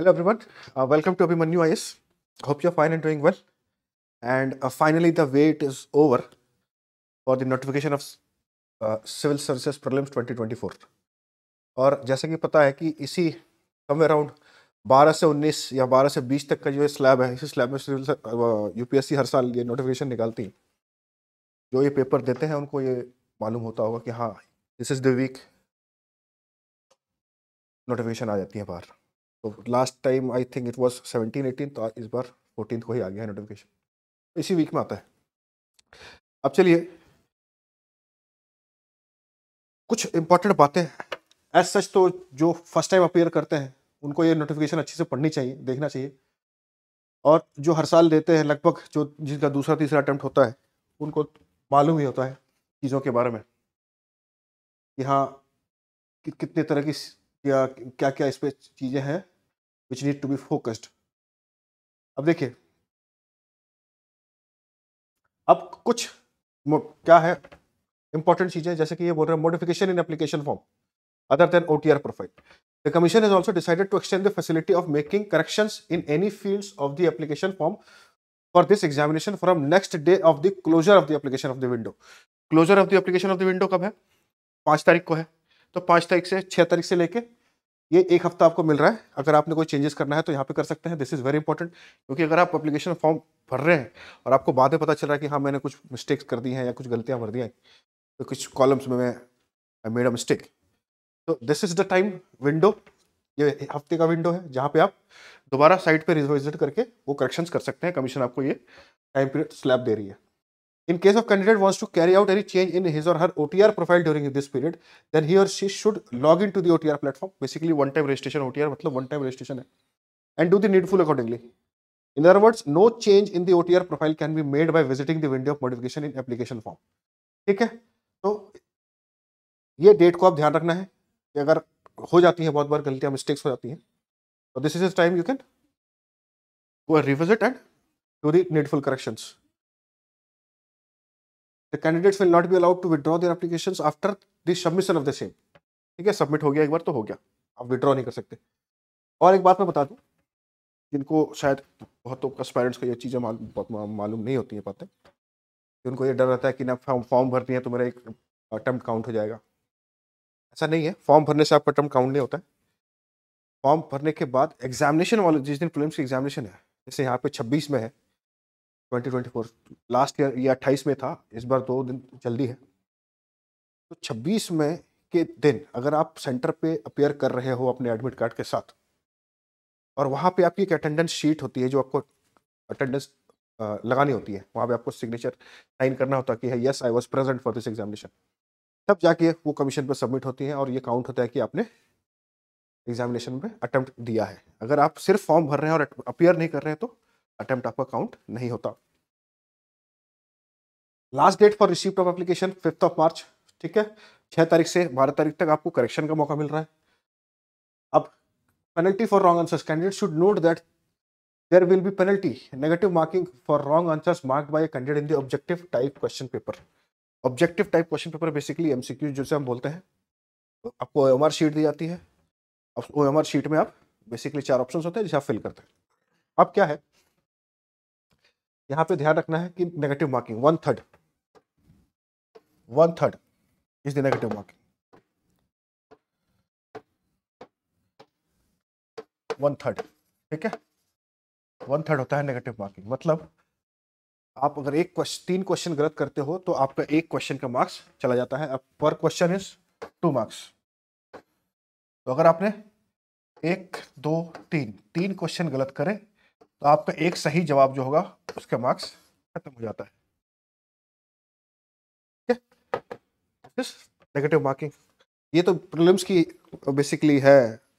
Hello everyone welcome to Abhimanyu IAS hope you fine and doing well and finally the wait is over for the notification of civil services problems 2024 और जैसे कि पता है कि इसी come around बारह से उन्नीस या बारह से बीस तक का जो स्लैब है इसी स्लैब में सिविल यू यूपीएससी हर साल ये नोटिफिकेशन निकालती है जो ये पेपर देते हैं उनको ये मालूम होता होगा कि हाँ this is the week notification आ जाती है बाहर तो last time I think it was seventeen eighteen तो इस बार फोर्टीन को ही आ गया है नोटिफिकेशन तो इसी वीक में आता है अब चलिए कुछ इंपॉर्टेंट बातें एज सच तो जो फर्स्ट टाइम अपेयर करते हैं उनको ये नोटिफिकेशन अच्छे से पढ़नी चाहिए देखना चाहिए और जो हर साल देते हैं लगभग जो जिनका दूसरा तीसरा अटैम्प्ट होता है उनको मालूम ही होता है चीज़ों के बारे में कि हाँ कि, कितने तरह की या क्या क्या इस पर चीज़ें हैं which need to be focused अब देखिए अब कुछ क्या है इंपॉर्टेंट चीजें जैसे कि ये बोल रहे हैं modification in application form other than OTR profile the commission is also decided to extend the facility of making correction in any field of the application form for this examination from next day of the closure of the application of the window closure of the application of the window कब है पांच तारीख को है तो पांच तारीख से छह तारीख से लेके ये एक हफ्ता आपको मिल रहा है अगर आपने कोई चेंजेस करना है तो यहाँ पे कर सकते हैं दिस इज़ वेरी इंपॉर्टेंट क्योंकि अगर आप अपलीकेशन फॉर्म भर रहे हैं और आपको बाद में पता चल रहा है कि हाँ मैंने कुछ मिस्टेक्स कर दी हैं या कुछ गलतियाँ भर दी हैं तो कुछ कॉलम्स में मैं आई मेड अ मिस्टेक तो this is the time window ये हफ्ते का विंडो है जहाँ पर आप दोबारा साइट पर रिविजिट करके वो करेक्शंस कर सकते हैं कमीशन आपको ये टाइम पीरियड स्लैब दे रही है In case of candidate wants to carry out any change in his or her OTR profile during this period, then he or she should log into the OTR platform. Basically, one-time registration OTR मतलब one-time registration है, and do the needful accordingly. In other words, no change in the OTR profile can be made by visiting the window of modification in application form. ठीक है तो ये date को आप ध्यान रखना है कि अगर हो जाती है बहुत बार गलतियां मिस्टेक्स हो जाती हैं तो this is time you can go and revisit and do the needful corrections. The candidates will not be allowed to withdraw their application after the submission of the same ठीक है सबमिट हो गया एक बार तो हो गया आप विड्रॉ नहीं कर सकते और एक बात मैं बता दूँ जिनको शायद बहुत तो पेरेंट्स को ये चीज़ें मालूम मालूम नहीं होती हैं बातें उनको ये डर रहता है कि ना फॉर्म फॉर्म भरती है तो मेरा एक अटम्प्ट काउंट हो जाएगा ऐसा नहीं है फॉर्म भरने से आपका अटैम्प्ट काउंट नहीं होता है फॉर्म भरने के बाद एग्जामिनेशन वाले जिस दिन फिल्म की एग्जामिनेशन है जैसे यहाँ पे 26 में है 2024 लास्ट ईयर ये अट्ठाईस में था इस बार दो दिन जल्दी है तो छब्बीस में के दिन अगर आप सेंटर पे अपेयर कर रहे हो अपने एडमिट कार्ड के साथ और वहाँ पे आपकी एक अटेंडेंस शीट होती है जो आपको अटेंडेंस लगानी होती है वहाँ पे आपको सिग्नेचर साइन करना होता है कि yes I was present for this examination तब जाके वो कमीशन पर सबमिट होती है और ये काउंट होता है कि आपने एग्जामिनेशन में अटैम्प्ट दिया है अगर आप सिर्फ फॉर्म भर रहे हैं और अपेयर नहीं कर रहे हैं तो अटेम्प्ट आपका काउंट नहीं होता last date for receive of application fifth of March ठीक है छह तारीख से बारह तारीख तक आपको करेक्शन का मौका मिल रहा है अब penalty for wrong answer candidate should note that there will be penalty negative marking for wrong answers marked by a candidate in the objective type question paper objective type question paper basically mcq जिसे हम बोलते हैं तो आपको ओ sheet दी जाती है ओ sheet में आप बेसिकली चार ऑप्शन होते हैं जिसे आप फिल करते हैं अब क्या है यहाँ पे ध्यान रखना है कि negative marking one third one third is the negative marking one third ठीक है वन थर्ड होता है नेगेटिव मार्किंग मतलब आप अगर एक क्वेश्चन तीन क्वेश्चन गलत करते हो तो आपका एक क्वेश्चन का मार्क्स चला जाता है अब पर क्वेश्चन इज टू मार्क्स तो अगर आपने एक दो तीन तीन क्वेश्चन गलत करें तो आपका एक सही जवाब जो होगा उसका मार्क्स खत्म हो जाता है नेगेटिव मार्किंग ये तो प्रॉब्लम्स की बेसिकली है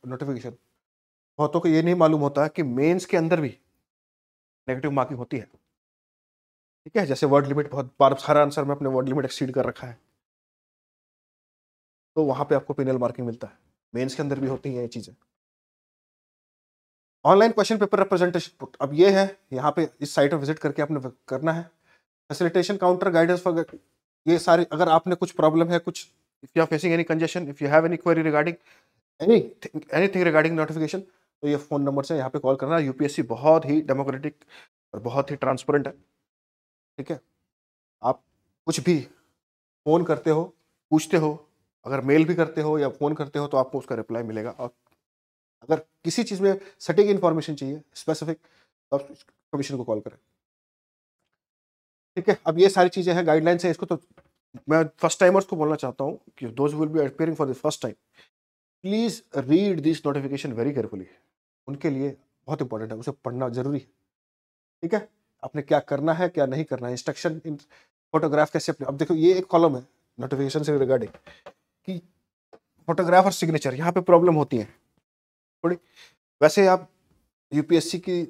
नोटिफिकेशन बहुतों को ये नहीं मालूम होता कि मेंस के अंदर भी नेगेटिव मार्किंग होती है ठीक है जैसे वर्ड लिमिट बहुत बार सारा आंसर में अपने वर्ड लिमिट एक्सीड कर रखा है तो वहाँ पे आपको पेनल मार्किंग मिलता है मेंस के अंदर भी होती हैं ये चीज़ें online question paper representation put अब ये है यहाँ पे इस साइट पर विजिट करके आपने करना है फैसिलिटेशन काउंटर गाइडेंस फॉर ये सारे अगर आपने कुछ प्रॉब्लम है कुछ if you are facing any congestion if you have any query regarding anything regarding notification तो ये फ़ोन नंबर से यहाँ पे कॉल करना यू पी बहुत ही डेमोक्रेटिक और बहुत ही ट्रांसपेरेंट है ठीक है आप कुछ भी फ़ोन करते हो पूछते हो अगर मेल भी करते हो या फ़ोन करते हो तो आपको उसका रिप्लाई मिलेगा और अगर किसी चीज़ में सटीक इन्फॉर्मेशन चाहिए स्पेसिफिक तो आप कमीशन को कॉल करें ठीक है अब ये सारी चीज़ें हैं गाइडलाइंस हैं इसको तो मैं फर्स्ट टाइमर्स को बोलना चाहता हूँ कि those will be appearing for the first time please read this notification very carefully उनके लिए बहुत इंपॉर्टेंट है उसे पढ़ना जरूरी है ठीक है आपने क्या करना है क्या नहीं करना है इंस्ट्रक्शन इन फोटोग्राफ कैसे अपने अब देखो ये एक कॉलम है नोटिफिकेशन से रिगार्डिंग कि फोटोग्राफ और सिग्नेचर यहाँ पे प्रॉब्लम होती है थोड़ी वैसे आप यूपीएससी की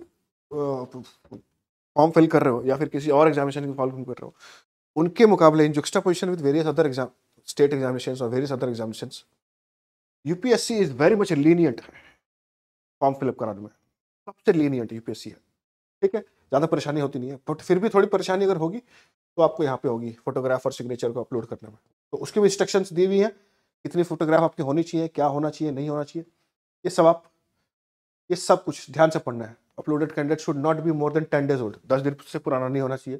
फॉर्म फिल कर रहे हो या फिर किसी और एग्जामिनेशन की फॉर्म कर रहे हो उनके मुकाबले in juxtaposition with various other exam state examination और various other examination UPSC is very much lenient form fill up कराने में सबसे लीनियंट यूपीएससी है ठीक है ज़्यादा परेशानी होती नहीं है बट फिर भी थोड़ी परेशानी अगर होगी तो आपको यहाँ पे होगी फोटोग्राफ और सिग्नेचर को अपलोड करने में तो उसके भी इंस्ट्रक्शंस दी हुई हैं कितनी फोटोग्राफ आपकी होनी चाहिए क्या होना चाहिए नहीं होना चाहिए ये सब आप ये सब कुछ ध्यान से पढ़ना है uploaded candidate should not be more than ten days old दस दिन से पुराना नहीं होना चाहिए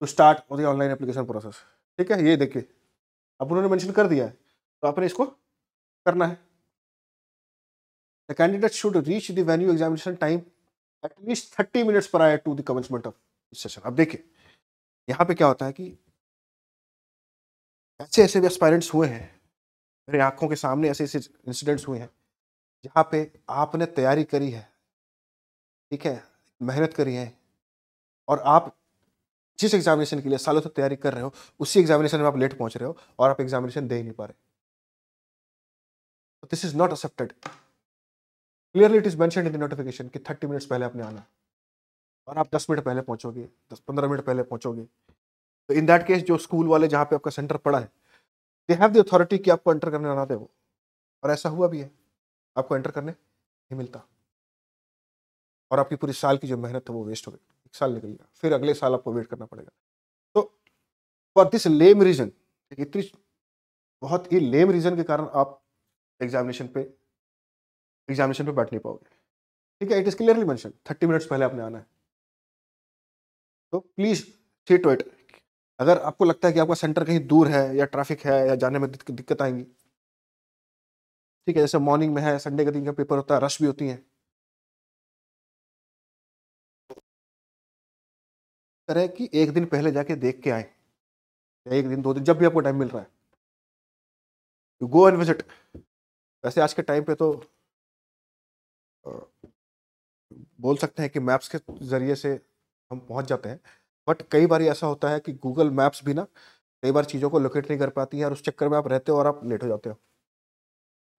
टू स्टार्ट और ऑनलाइन एप्लीकेशन प्रोसेस ठीक है ये देखिए अब उन्होंने मैंशन कर दिया है तो आपने इसको करना है the candidate should reach the venue examination time at least thirty minutes prior to the commencement of session अब देखिए यहाँ पे क्या होता है कि ऐसे ऐसे भी एक्सपायरेंट्स हुए हैं मेरे आंखों के सामने ऐसे ऐसे इंसिडेंट्स हुए हैं जहाँ पे आपने तैयारी करी है ठीक है मेहनत करी है और आप जिस एग्जामिनेशन के लिए सालों से तैयारी कर रहे हो उसी एग्जामिनेशन में आप लेट पहुंच रहे हो और आप एग्जामिनेशन दे ही नहीं पा रहे this is not accepted clearly it is मैं नोटिफिकेशन कि थर्टी मिनट्स पहले आपने आना और आप दस मिनट पहले पहुंचोगे दस पंद्रह मिनट पहले पहुंचोगे तो इन दैट केस जो स्कूल वाले जहाँ पे आपका सेंटर पड़ा है दे हैव द अथॉरिटी कि आपको एंटर करने ना दे वो और ऐसा हुआ भी है आपको एंटर करने नहीं मिलता और आपकी पूरी साल की जो मेहनत है वो वेस्ट हो गई एक साल निकल गया फिर अगले साल आपको वेट करना पड़ेगा तो फॉर दिस लेम रीजन इतनी बहुत ही लेम रीजन के कारण आप एग्जामिनेशन पे एग्जामिनेशन पे बैठ नहीं पाओगे ठीक है इट इज क्लियरली मैं थर्टी मिनट्स पहले आपने आना है तो प्लीज सीट टू इट अगर आपको लगता है कि आपका सेंटर कहीं दूर है या ट्रैफिक है या जाने में दिक्कत आएंगी ठीक है जैसे मॉर्निंग में है संडे के दिन का पेपर होता है रश भी होती है तरह कि एक दिन पहले जाके देख के आए या एक दिन दो दिन जब भी आपको टाइम मिल रहा है यू गो एंड विजिट वैसे आज के टाइम पे तो बोल सकते हैं कि मैप्स के ज़रिए से हम पहुंच जाते हैं बट कई बार ऐसा होता है कि गूगल मैप्स भी ना कई बार चीज़ों को लोकेट नहीं कर पाती है और उस चक्कर में आप रहते हो और आप लेट हो जाते हो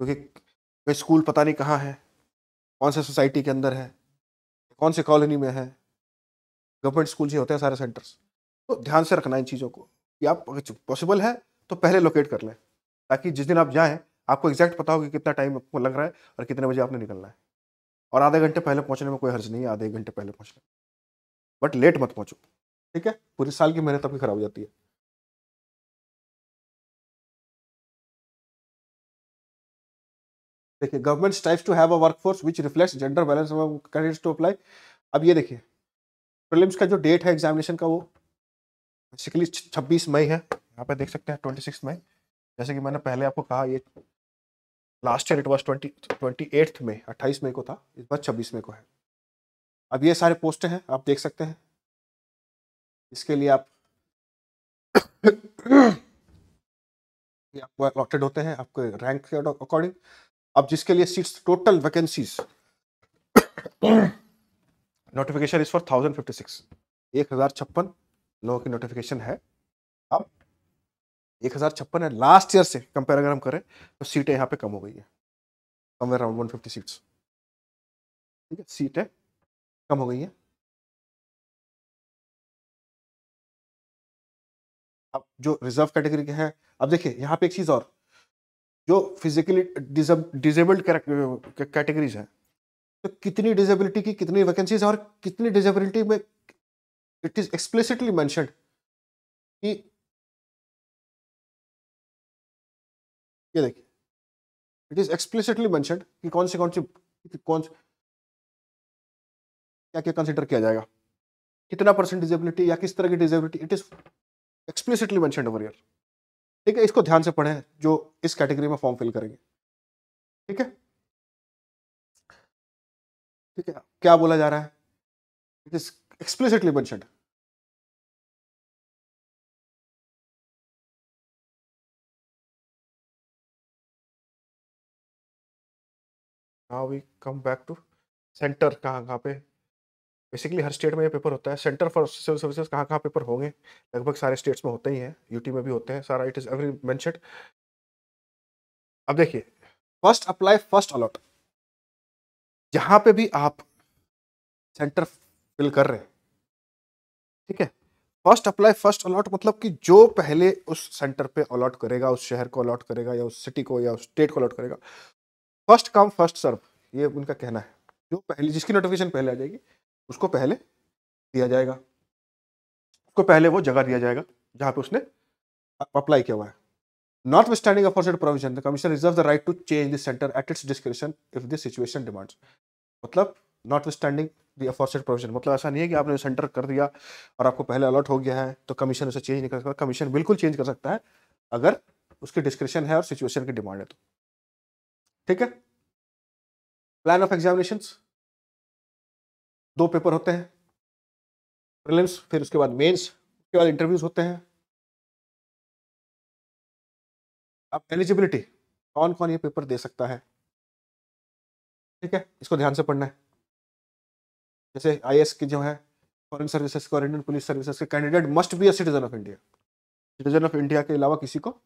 क्योंकि स्कूल पता नहीं कहाँ है कौन से सोसाइटी के अंदर है कौन से कॉलोनी में है गवर्नमेंट स्कूल ही होते हैं सारे सेंटर्स तो ध्यान से रखना इन चीज़ों को कि आप पॉसिबल है तो पहले लोकेट कर लें ताकि जिस दिन आप जाएँ आपको एग्जैक्ट पता हो कि कितना टाइम आपको लग रहा है और कितने बजे आपने निकलना है और आधे घंटे पहले पहुंचने में कोई हर्ज नहीं है आधे घंटे पहले पहुंचने बट लेट मत पहुंचो ठीक है पूरे साल की मेहनत आपकी खराब हो जाती है देखिए government strive to have a workforce which reflects gender balance candidates to apply अब ये देखिए प्रिलिम्स का जो डेट है एग्जामिनेशन का वो बेसिकली छब्बीस मई है यहाँ पे देख सकते हैं ट्वेंटी सिक्स मई जैसे कि मैंने पहले आपको कहा ये last year it was twenty twenty eighth में अट्ठाईस मई को था इस बार छब्बीस मई को है अब ये सारे पोस्ट हैं आप देख सकते हैं इसके लिए आप ये आपको अलॉटेड होते हैं आपके रैंक के अकॉर्डिंग अब जिसके लिए seats total vacancies notification is for thousand fifty six एक हज़ार छप्पन लोगों की नोटिफिकेशन है अब एक हज़ार छप्पन है लास्ट ईयर से कंपेयर अगर हम करें तो सीटें यहाँ पे कम हो गई है somewhere around one fifty seats ठीक है सीटें कम हो गई हैं अब जो रिजर्व कैटेगरी के हैं अब देखिए यहाँ पे एक चीज़ और जो फिजिकली डिजेबल्ड कैटेगरीज हैं तो कितनी डिजेबिलिटी की कितनी वैकेंसीज और कितनी डिजेबिलिटी में इट इज एक्सप्लिसिटली मैंशनड कि ये देखिए इट इज एक्सप्लिसिटली मैंशनड कि कौन सी कौन सी कौन क्या क्या कंसिडर किया जाएगा कितना परसेंट डिजेबिलिटी या किस तरह की disability it is explicitly mentioned over year ठीक है इसको ध्यान से पढ़ें जो इस कैटेगरी में फॉर्म फिल करेंगे ठीक है ठीक है क्या बोला जा रहा है it is explicitly mentioned now we come back to centre कहाँ कहाँ पे बेसिकली हर स्टेट में ये पेपर होता है सेंटर फॉर सिविल सर्विसेज कहाँ कहाँ पेपर होंगे लगभग सारे स्टेट्स में होते ही हैं यूटी में भी होते हैं सारा इट इज़ एवरी मैंशड अब देखिए फर्स्ट अप्लाई फर्स्ट अलॉट जहाँ पे भी आप सेंटर फिल कर रहे हैं ठीक है फर्स्ट अप्लाई फर्स्ट अलॉट मतलब कि जो पहले उस सेंटर पे अलॉट करेगा उस शहर को अलॉट करेगा या उस सिटी को या उस स्टेट को अलॉट करेगा फर्स्ट कम फर्स्ट सर्व ये उनका कहना है जो पहले जिसकी नोटिफिकेशन पहले आ जाएगी उसको पहले दिया जाएगा उसको पहले वो जगह दिया जाएगा जहां पे उसने अप्लाई किया हुआ है notwithstanding opposite provision commission reserve the right to change the centre at its description if this situation demands मतलब नॉट विस्टैंडिंग द प्रोविजन मतलब ऐसा नहीं है कि आपने सेंटर कर दिया और आपको पहले अलर्ट हो गया है तो कमीशन उसे चेंज नहीं कर सकता कमीशन बिल्कुल चेंज कर सकता है अगर उसकी डिस्क्रिप्शन है और सिचुएशन की डिमांड है तो ठीक है प्लान ऑफ एग्जामिनेशन दो पेपर होते हैं प्रीलिम्स फिर उसके बाद मेंस उसके बाद इंटरव्यूज होते हैं अब एलिजिबिलिटी कौन कौन ये पेपर दे सकता है ठीक है इसको ध्यान से पढ़ना है जैसे आई की जो है फॉरन सर्विसेज के और इंडियन पुलिस सर्विसेज के candidate must be a citizen of India citizen of India के अलावा किसी को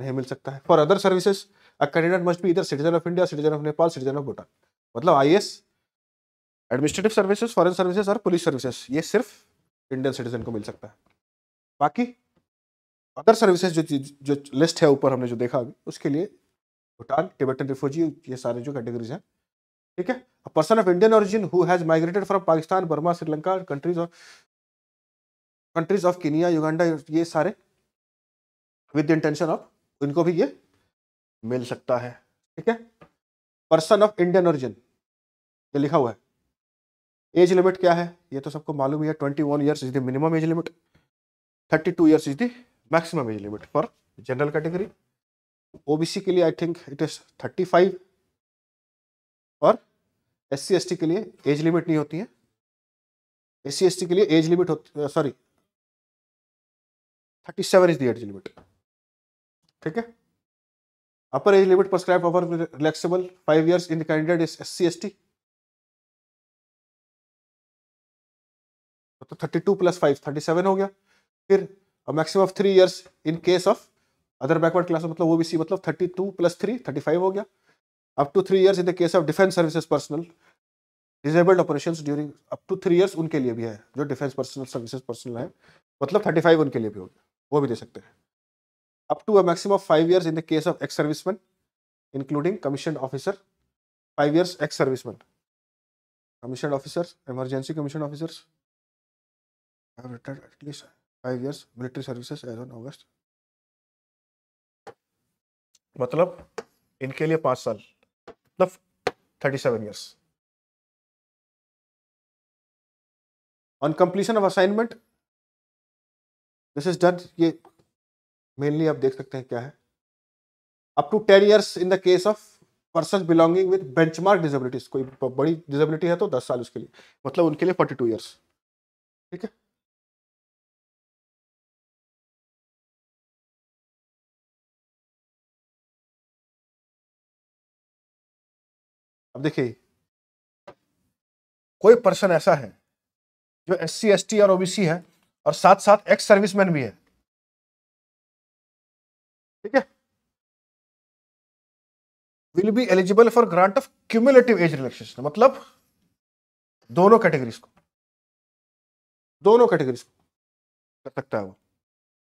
नहीं मिल सकता है for other services a candidate must be either citizen of India citizen of Nepal citizen of Bhutan मतलब I administrative services foreign services और पुलिस सर्विसेज ये सिर्फ इंडियन सिटीजन को मिल सकता है बाकी अदर सर्विसेज जो जो लिस्ट है ऊपर हमने जो देखा अभी उसके लिए भूटान टिबेटन रिफ्यूजी ये सारे जो कैटेगरीज हैं ठीक है a person of Indian origin who has migrated from Pakistan Burma Sri Lanka countries और कंट्रीज ऑफ कीनिया युगांडा ये सारे विद द इंटेंशन ऑफ इनको भी ये मिल सकता है ठीक है पर्सन ऑफ इंडियन ओरिजिन ये लिखा हुआ है एज लिमिट क्या है ये तो सबको मालूम है twenty one years is the minimum age limit thirty two years is the maximum age limit for general category OBC के लिए I think it is thirty five और एस सी के लिए एज लिमिट नहीं होती है एस सी के लिए एज लिमिट होती sorry thirty seven is the age limit ठीक है upper age limit prescribed are relaxable five years in the candidate is S C तो thirty two plus five thirty seven हो गया फिर maximum of three years in case of other backward class मतलब OBC मतलब thirty two plus three thirty five हो गया up to three years in the case of defence services personal disabled operation during up to three years उनके लिए भी है जो defence personnel services personal है मतलब थर्टी फाइव उनके लिए भी हो गया वो भी दे सकते हैं up to a maximum of five years in the case of ex serviceman including commission officer five years ex serviceman commission officers emergency commission officers have retired at least five years military services as on August. मतलब इनके लिए पांच साल मतलब thirty seven years on completion of assignment this is done ये mainly आप देख सकते हैं क्या है up to ten years in the case of person belonging with benchmark disabilities कोई बड़ी डिजेबिलिटी है तो दस साल उसके लिए मतलब उनके लिए फोर्टी टू ईयर्स ठीक है अब देखिए कोई पर्सन ऐसा है जो एस सी एस टी और ओबीसी है और साथ साथ एक्स सर्विसमैन भी है ठीक है will be eligible for grant of cumulative age relaxation मतलब दोनों कैटेगरीज को दोनों कैटेगरीज को कर सकता है वो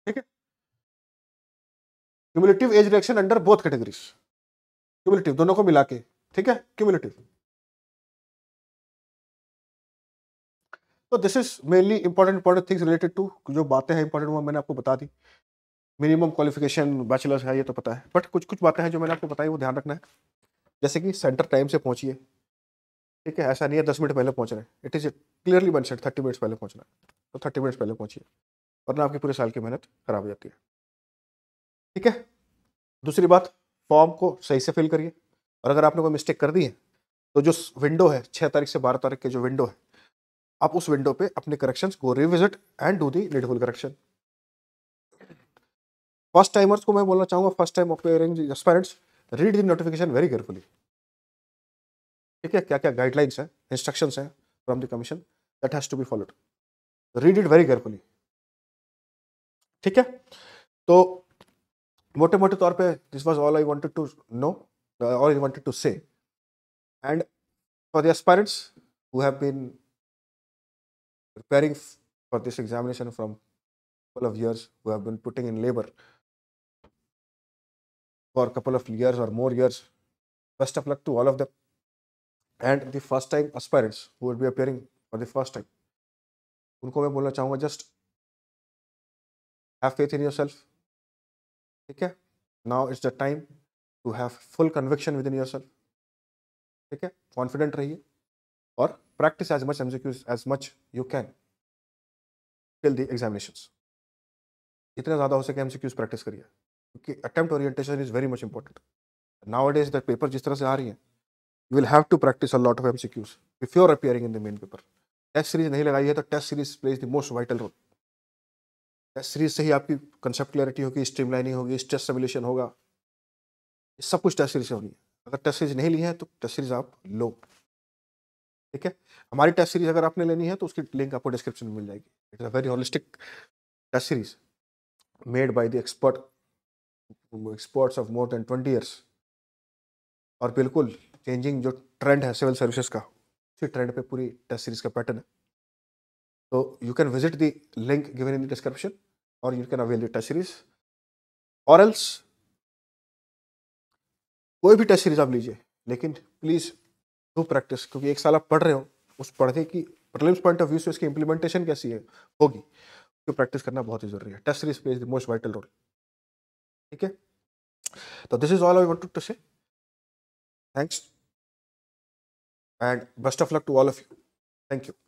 ठीक है cumulative age relaxation under both categories cumulative दोनों को मिला के ठीक है क्यूमुलेटिव तो this is mainly important important things related to जो बातें हैं इंपॉर्टेंट वो मैंने आपको बता दी मिनिमम क्वालिफिकेशन बैचलर्स है ये तो पता है बट कुछ कुछ बातें हैं जो मैंने आपको बताई वो ध्यान रखना है जैसे कि सेंटर टाइम से पहुंचिए ठीक है ऐसा नहीं है दस मिनट पहले पहुंच रहे it is clearly said thirty minutes पहले पहुंचना है तो थर्टी मिनट्स पहले पहुंचिए वरना आपकी पूरे साल की मेहनत खराब हो जाती है ठीक है दूसरी बात फॉर्म को सही से फिल करिए और अगर आपने कोई मिस्टेक कर दी है तो जो विंडो है छः तारीख से बारह तारीख के जो विंडो है आप उस विंडो पे अपने corrections go revisit and do the needful correction first timers को मैं बोलना चाहूँगा first time appearing aspirants read the notification very carefully ठीक है क्या क्या गाइडलाइंस है इंस्ट्रक्शंस हैं from the commission that has to be followed read it very carefully ठीक है तो मोटे मोटे तौर पे this was all I wanted to know Uh, all or he wanted to say. And for the aspirants who have been preparing for this examination from couple of years, who have been putting in labor for a couple of years or more years, best of luck to all of them. And the first time aspirants who will be appearing for the first time, उनको मैं बोलना चाहूँगा just have faith in yourself. Self ठीक है now it's to have full conviction with in yourself ठीक है confident रहिए और practice as much um as much you can till the examination इतना ज़्यादा हो सके एम प्रैक्टिस करिए क्योंकि attempt orientation is very much important now days that paper जिस तरह से आ रही है you will have to practice a lot of M C Qs before appearing in the main paper test series नहीं लगाई है तो test series plays the most vital role test series से ही आपकी कंसेप्ट क्लैरिटी होगी स्ट्रीमलाइनिंग होगी stress simulation होगा सब कुछ टेस्ट सीरीज से होनी है अगर टेस्ट सीरीज नहीं ली है तो टेस्ट सीरीज आप लो ठीक है हमारी टेस्ट सीरीज अगर आपने लेनी है तो उसकी लिंक आपको डिस्क्रिप्शन में मिल जाएगी it's a very holistic test series made by the expert experts of more than twenty years और बिल्कुल चेंजिंग जो ट्रेंड है सिविल सर्विसेज का उसी ट्रेंड पे पूरी टेस्ट सीरीज का पैटर्न है तो you can visit the link given in the description और you can avail the test series और एल्स कोई भी टेस्ट सीरीज आप लीजिए लेकिन प्लीज़ डू प्रैक्टिस क्योंकि एक साल आप पढ़ रहे हो उस पढ़ने की प्रलिम्स पॉइंट ऑफ व्यू से उसकी इंप्लीमेंटेशन कैसी है होगी तो प्रैक्टिस करना बहुत ही जरूरी है test series plays the most vital role ठीक है तो this is all I want to say thanks and best of luck to all of you thank you